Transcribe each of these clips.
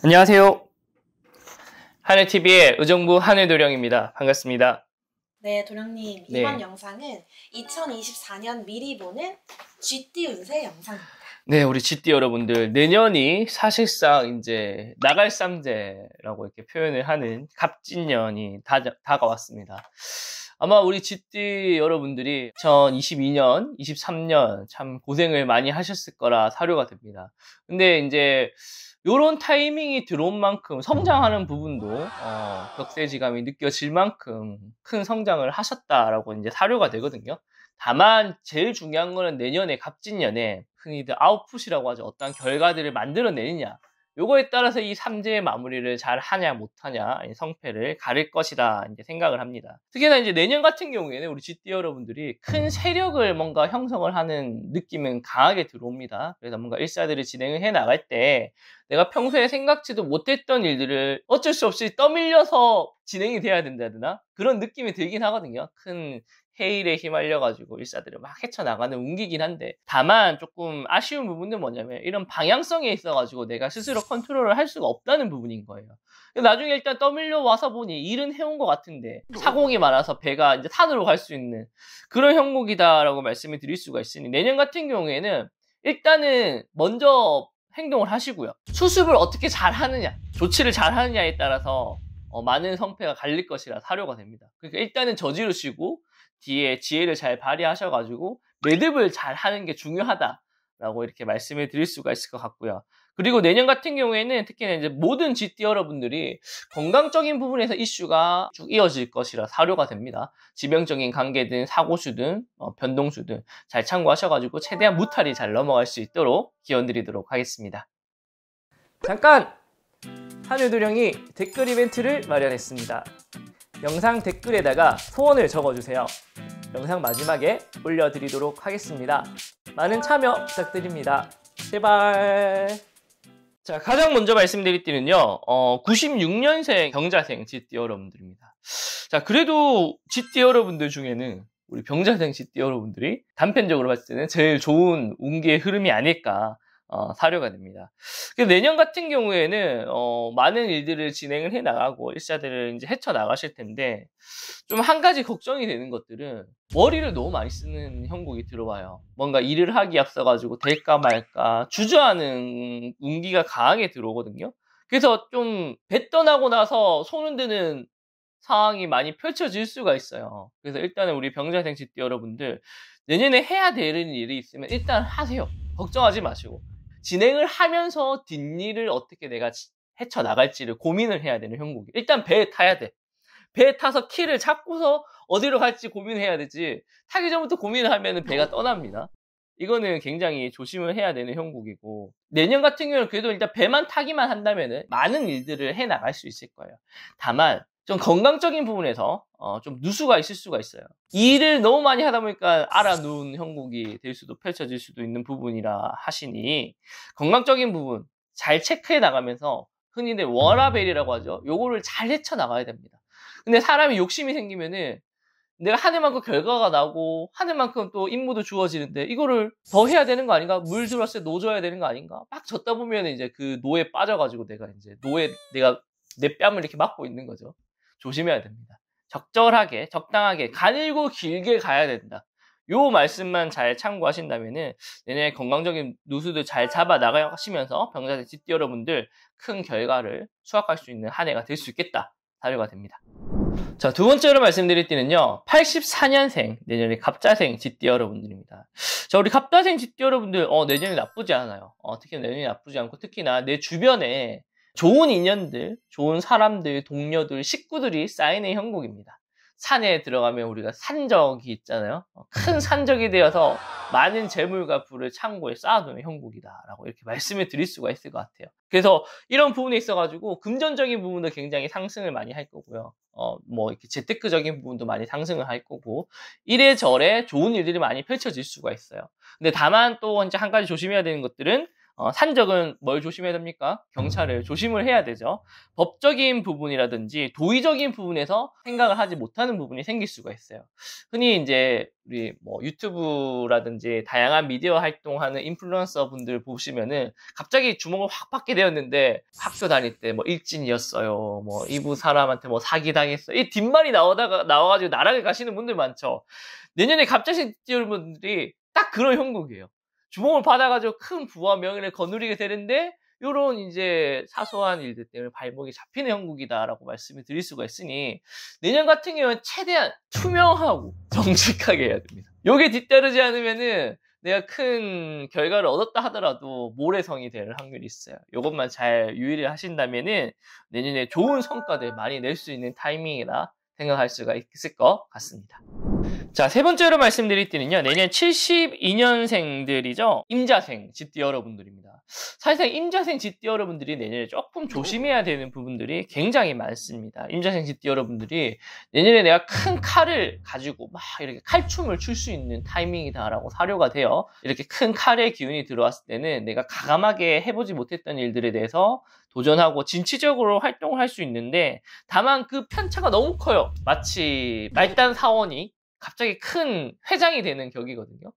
안녕하세요. 하늘TV의 의정부 하늘도령입니다. 반갑습니다. 네, 도령님. 네. 이번 영상은 2024년 미리 보는 GT 운세 영상입니다. 네, 우리 GT 여러분들. 내년이 사실상 이제 나갈 삼제라고 이렇게 표현을 하는 갑진년이 다, 다가왔습니다. 아마 우리 GT 여러분들이 2022년, 23년 참 고생을 많이 하셨을 거라 사료가 됩니다. 근데 이제 이런 타이밍이 들어온 만큼 성장하는 부분도 어, 격세지감이 느껴질 만큼 큰 성장을 하셨다라고 이제 사료가 되거든요. 다만 제일 중요한 거는 내년에 갑진년에 흔히들 아웃풋이라고 하죠. 어떤 결과들을 만들어내느냐 요거에 따라서 이 삼재의 마무리를 잘 하냐 못하냐 성패를 가릴 것이다 이제 생각을 합니다. 특히나 이제 내년 같은 경우에는 우리 GT 여러분들이 큰 세력을 뭔가 형성을 하는 느낌은 강하게 들어옵니다. 그래서 뭔가 일사들을 진행을 해 나갈 때 내가 평소에 생각지도 못했던 일들을 어쩔 수 없이 떠밀려서 진행이 돼야 된다거나 그런 느낌이 들긴 하거든요. 큰 헤일에 휘말려가지고 일사들을 막 헤쳐나가는 운기긴 한데 다만 조금 아쉬운 부분은 뭐냐면 이런 방향성에 있어가지고 내가 스스로 컨트롤을 할 수가 없다는 부분인 거예요. 나중에 일단 떠밀려 와서 보니 일은 해온 것 같은데 뭐. 사공이 많아서 배가 이제 산으로 갈 수 있는 그런 형국이다라고 말씀을 드릴 수가 있으니 내년 같은 경우에는 일단은 먼저 행동을 하시고요. 수습을 어떻게 잘 하느냐, 조치를 잘 하느냐에 따라서 어, 많은 성패가 갈릴 것이라 사료가 됩니다. 그러니까 일단은 저지르시고 뒤에 지혜를 잘 발휘하셔가지고 매듭을 잘 하는 게 중요하다라고 이렇게 말씀을 드릴 수가 있을 것 같고요. 그리고 내년 같은 경우에는 특히나 이제 모든 GT 여러분들이 건강적인 부분에서 이슈가 쭉 이어질 것이라 사료가 됩니다. 지병적인 관계든 사고수든 어, 변동수든 잘 참고하셔가지고 최대한 무탈이 잘 넘어갈 수 있도록 기원드리도록 하겠습니다. 잠깐! 하늘도령이 댓글 이벤트를 마련했습니다. 영상 댓글에다가 소원을 적어주세요. 영상 마지막에 올려드리도록 하겠습니다. 많은 참여 부탁드립니다. 제발. 자, 가장 먼저 말씀드릴 때는요 어, 96년생 경자생 GT 여러분들입니다. 자, 그래도 GT 여러분들 중에는 우리 병자생 GT 여러분들이 단편적으로 봤을 때는 제일 좋은 운기의 흐름이 아닐까 어, 사료가 됩니다. 그 내년 같은 경우에는 어, 많은 일들을 진행을 해 나가고 일사들을 이제 헤쳐 나가실 텐데 좀 한 가지 걱정이 되는 것들은 머리를 너무 많이 쓰는 형국이 들어와요. 뭔가 일을 하기 앞서 가지고 될까 말까 주저하는 운기가 강하게 들어오거든요. 그래서 좀 배 떠나고 나서 손 흔드는 상황이 많이 펼쳐질 수가 있어요. 그래서 일단은 우리 병자생 집대 여러분들 내년에 해야 되는 일이 있으면 일단 하세요. 걱정하지 마시고 진행을 하면서 뒷일을 어떻게 내가 헤쳐 나갈지를 고민을 해야 되는 형국이. 일단 배에 타야 돼. 배에 타서 키를 잡고서 어디로 갈지 고민해야 되지. 타기 전부터 고민을 하면 배가 떠납니다. 이거는 굉장히 조심을 해야 되는 형국이고 내년 같은 경우는 그래도 일단 배만 타기만 한다면 많은 일들을 해 나갈 수 있을 거예요. 다만 좀 건강적인 부분에서 어, 좀 누수가 있을 수가 있어요. 일을 너무 많이 하다 보니까 알아놓은 형국이 될 수도 펼쳐질 수도 있는 부분이라 하시니 건강적인 부분 잘 체크해 나가면서 흔히들 워라벨이라고 하죠. 요거를 잘 헤쳐 나가야 됩니다. 근데 사람이 욕심이 생기면은 내가 하는 만큼 결과가 나고 하는 만큼 또 임무도 주어지는데 이거를 더 해야 되는 거 아닌가? 물 들어왔을 때 노져야 되는 거 아닌가? 막 졌다 보면 이제 그 노에 빠져가지고 내가 이제 노에 내가 내 뺨을 이렇게 막고 있는 거죠. 조심해야 됩니다. 적절하게, 적당하게, 가늘고 길게 가야 된다. 요 말씀만 잘 참고하신다면은 내내 건강적인 누수도 잘 잡아 나가시면서 병자세 집띠 여러분들 큰 결과를 수확할 수 있는 한 해가 될 수 있겠다. 사료가 됩니다. 자, 두 번째로 말씀드릴 띠는요. 84년생, 내년에 갑자생 집띠 여러분들입니다. 자, 우리 갑자생 집띠 여러분들, 어, 내년이 나쁘지 않아요. 어, 특히 내년이 나쁘지 않고, 특히나 내 주변에 좋은 인연들, 좋은 사람들, 동료들, 식구들이 쌓인의 형국입니다. 산에 들어가면 우리가 산적이 있잖아요. 어, 큰 음. 산적이 되어서 많은 재물과 부를 창고에 쌓아두는 형국이다라고 이렇게 말씀을 드릴 수가 있을 것 같아요. 그래서 이런 부분에 있어가지고 금전적인 부분도 굉장히 상승을 많이 할 거고요. 어, 뭐 이렇게 재테크적인 부분도 많이 상승을 할 거고 이래저래 좋은 일들이 많이 펼쳐질 수가 있어요. 근데 다만 또 이제 한 가지 조심해야 되는 것들은 어, 산적은 뭘 조심해야 됩니까? 경찰을 음. 조심을 해야 되죠. 법적인 부분이라든지 도의적인 부분에서 생각을 하지 못하는 부분이 생길 수가 있어요. 흔히 이제 우리 뭐 유튜브라든지 다양한 미디어 활동하는 인플루언서 분들 보시면은 갑자기 주목을 확 받게 되었는데 학교 다닐 때 뭐 일진이었어요. 뭐 이부 사람한테 뭐 사기당했어. 이 뒷말이 나오다가 나와가지고 나락을 가시는 분들 많죠. 내년에 갑자기 뛰는 분들이 딱 그런 형국이에요. 주목을 받아가지고 큰 부와 명예를 거누리게 되는데 이런 이제 사소한 일들 때문에 발목이 잡히는 형국이다라고 말씀을 드릴 수가 있으니 내년 같은 경우는 최대한 투명하고 정직하게 해야 됩니다. 요게 뒤따르지 않으면은 내가 큰 결과를 얻었다 하더라도 모래성이 될 확률이 있어요. 이것만 잘 유의를 하신다면은 내년에 좋은 성과들 많이 낼 수 있는 타이밍이라 생각할 수가 있을 것 같습니다. 자, 세 번째로 말씀드릴 때는요. 내년 72년생들이죠. 임자생, 짓띠 여러분들입니다. 사실상 임자생 짓띠 여러분들이 내년에 조금 조심해야 되는 부분들이 굉장히 많습니다. 임자생 짓띠 여러분들이 내년에 내가 큰 칼을 가지고 막 이렇게 칼춤을 출 수 있는 타이밍이다라고 사료가 돼요. 이렇게 큰 칼의 기운이 들어왔을 때는 내가 가감하게 해보지 못했던 일들에 대해서 도전하고 진취적으로 활동을 할 수 있는데 다만 그 편차가 너무 커요. 마치 말단 사원이 갑자기 큰 회장이 되는 격이거든요.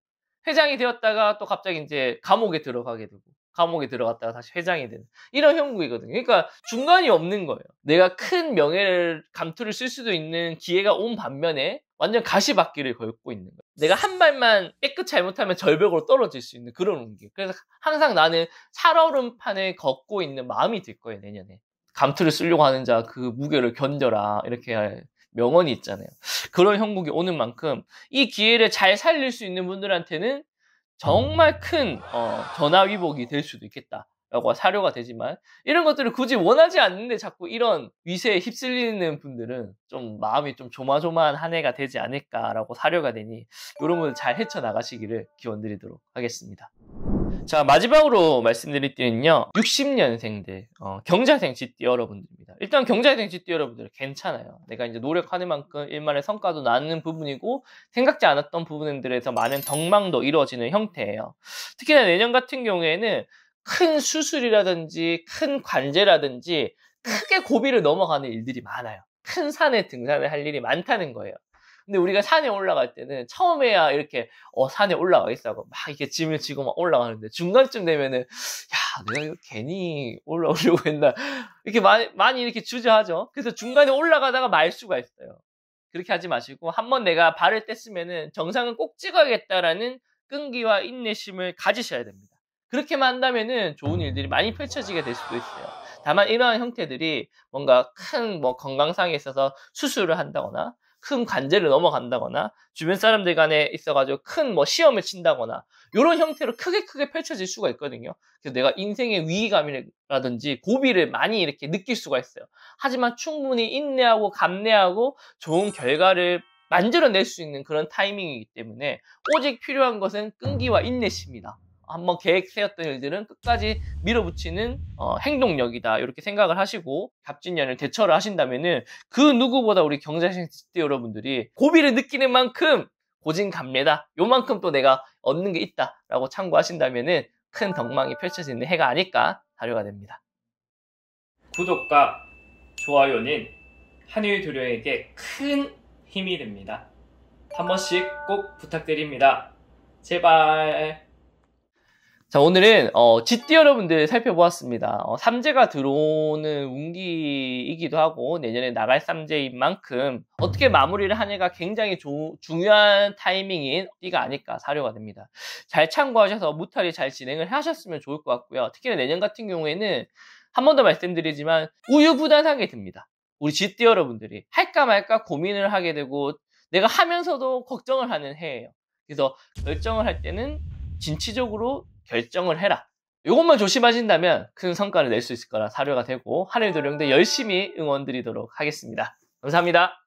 회장이 되었다가 또 갑자기 이제 감옥에 들어가게 되고 감옥에 들어갔다가 다시 회장이 되는 이런 형국이거든요. 그러니까 중간이 없는 거예요. 내가 큰 명예를 감투를 쓸 수도 있는 기회가 온 반면에 완전 가시밭길을 걸고 있는 거예요. 내가 한 발만 깨끗 잘못하면 절벽으로 떨어질 수 있는 그런 운기. 그래서 항상 나는 살얼음판을 걷고 있는 마음이 들 거예요 내년에. 감투를 쓰려고 하는 자 그 무게를 견뎌라 이렇게 명언이 있잖아요. 그런 형국이 오는 만큼 이 기회를 잘 살릴 수 있는 분들한테는 정말 큰 어, 전화위복이 될 수도 있겠다. 라고 사료가 되지만 이런 것들을 굳이 원하지 않는데 자꾸 이런 위세에 휩쓸리는 분들은 좀 마음이 좀 조마조마한 한 해가 되지 않을까라고 사료가 되니 여러분 잘 헤쳐나가시기를 기원드리도록 하겠습니다. 자, 마지막으로 말씀드릴 띠는요, 60년생들, 어, 경자생 GT 여러분들입니다. 일단 경자생 GT 여러분들 괜찮아요. 내가 이제 노력하는 만큼 일만의 성과도 나는 부분이고, 생각지 않았던 부분들에서 많은 덕망도 이루어지는 형태예요. 특히나 내년 같은 경우에는 큰 수술이라든지, 큰 관제라든지, 크게 고비를 넘어가는 일들이 많아요. 큰 산에 등산을 할 일이 많다는 거예요. 근데 우리가 산에 올라갈 때는 처음에야 이렇게 어 산에 올라가겠다고 막 이렇게 짐을 지고 막 올라가는데 중간쯤 되면은 야 내가 이거 괜히 올라오려고 했나 이렇게 많이 많이 이렇게 주저하죠. 그래서 중간에 올라가다가 말 수가 있어요. 그렇게 하지 마시고 한 번 내가 발을 뗐으면은 정상은 꼭 찍어야겠다라는 끈기와 인내심을 가지셔야 됩니다. 그렇게만 한다면은 좋은 일들이 많이 펼쳐지게 될 수도 있어요. 다만 이러한 형태들이 뭔가 큰 뭐 건강상에 있어서 수술을 한다거나 큰 관제를 넘어간다거나 주변 사람들 간에 있어가지고 큰 뭐 시험을 친다거나 이런 형태로 크게 크게 펼쳐질 수가 있거든요. 그래서 내가 인생의 위기감이라든지 고비를 많이 이렇게 느낄 수가 있어요. 하지만 충분히 인내하고 감내하고 좋은 결과를 만들어낼 수 있는 그런 타이밍이기 때문에 오직 필요한 것은 끈기와 인내심이다. 한번 계획 세웠던 일들은 끝까지 밀어붙이는 어, 행동력이다 이렇게 생각을 하시고 갑진년을 대처를 하신다면은 그 누구보다 우리 경제학생때 여러분들이 고비를 느끼는 만큼 고진갑니다 요만큼 또 내가 얻는 게 있다라고 참고하신다면은 큰 덕망이 펼쳐지는 해가 아닐까 다료가 됩니다. 구독과 좋아요는 한일 도료에게 큰 힘이 됩니다. 한 번씩 꼭 부탁드립니다. 제발. 자 오늘은 어, GT 여러분들 살펴보았습니다. 어, 삼재가 들어오는 운기이기도 하고 내년에 나갈 삼재인 만큼 어떻게 마무리를 하느가 굉장히 조, 중요한 타이밍인 띠가 아닐까 사료가 됩니다. 잘 참고하셔서 무탈히잘 진행을 하셨으면 좋을 것 같고요. 특히나 내년 같은 경우에는 한 번 더 말씀드리지만 우유부단하게 됩니다. 우리 GT 여러분들이 할까 말까 고민을 하게 되고 내가 하면서도 걱정을 하는 해예요. 그래서 결정을 할 때는 진취적으로 결정을 해라. 이것만 조심하신다면 큰 성과를 낼 수 있을 거라 사료가 되고 하늘의 도령대 열심히 응원 드리도록 하겠습니다. 감사합니다.